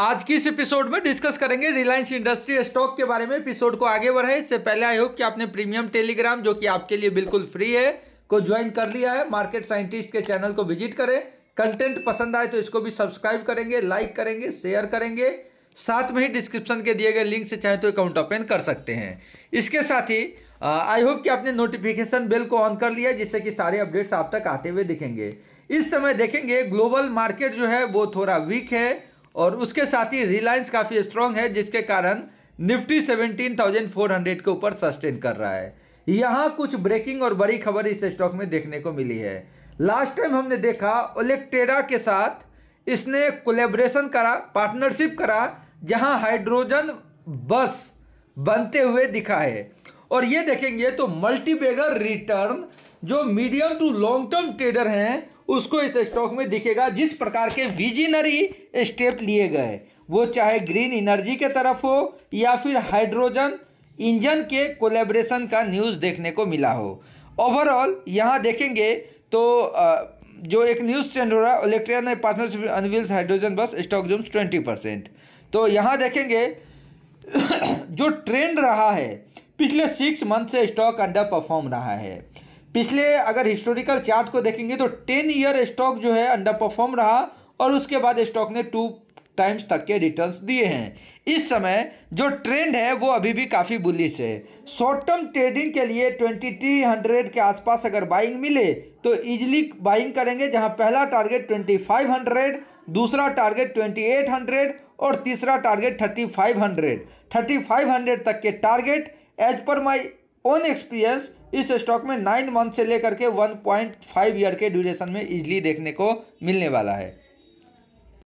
आज की इस एपिसोड में डिस्कस करेंगे रिलायंस इंडस्ट्री स्टॉक के बारे में एपिसोड को आगे बढ़े इससे पहले आई होप कि आपने प्रीमियम टेलीग्राम जो कि आपके लिए बिल्कुल फ्री है को ज्वाइन कर लिया है मार्केट साइंटिस्ट के चैनल को विजिट करें कंटेंट पसंद आए तो इसको भी सब्सक्राइब करेंगे लाइक करेंगे शेयर करेंगे साथ में ही डिस्क्रिप्शन के दिए गए लिंक से चाहे तो अकाउंट ओपन कर सकते हैं इसके साथ ही आई होप कि आपने नोटिफिकेशन बेल को ऑन कर लिया जिससे कि सारे अपडेट्स आप तक आते हुए दिखेंगे इस समय देखेंगे ग्लोबल मार्केट जो है वो थोड़ा वीक है और उसके साथ ही रिलायंस काफ़ी स्ट्रांग है जिसके कारण निफ्टी 17,400 के ऊपर सस्टेन कर रहा है यहाँ कुछ ब्रेकिंग और बड़ी खबर इस स्टॉक में देखने को मिली है लास्ट टाइम हमने देखा ओलेक्टेरा के साथ इसने कोलेब्रेशन करा पार्टनरशिप करा जहाँ हाइड्रोजन बस बनते हुए दिखा है और ये देखेंगे तो मल्टीबेगर रिटर्न जो medium to long term trader हैं उसको इस स्टॉक में दिखेगा जिस प्रकार के विजिनरी स्टेप लिए गए वो चाहे ग्रीन एनर्जी के तरफ हो या फिर हाइड्रोजन इंजन के कोलेब्रेशन का न्यूज़ देखने को मिला हो ओवरऑल यहाँ देखेंगे तो जो एक न्यूज़ चैनल हो रहा है इलेक्ट्रिया ने partnership unveils hydrogen bus stock zooms twenty percent तो यहाँ देखेंगे जो ट्रेंड रहा है पिछले सिक्स मंथ से स्टॉक अंडर परफॉर्म रहा है पिछले अगर हिस्टोरिकल चार्ट को देखेंगे तो टेन ईयर स्टॉक जो है अंडर परफॉर्म रहा और उसके बाद स्टॉक ने टू टाइम्स तक के रिटर्न्स दिए हैं इस समय जो ट्रेंड है वो अभी भी काफ़ी बुलिश है शॉर्ट टर्म ट्रेडिंग के लिए ट्वेंटी थ्री हंड्रेड के आसपास अगर बाइंग मिले तो ईजिली बाइंग करेंगे जहां पहला टारगेट ट्वेंटी फाइव हंड्रेड दूसरा टारगेट ट्वेंटी एट हंड्रेड और तीसरा target thirty five hundred thirty five hundred तक के target as per my own experience इस स्टॉक में नाइन मंथ से लेकर के वन पॉइंट फाइव ईयर के ड्यूरेशन में इजली देखने को मिलने वाला है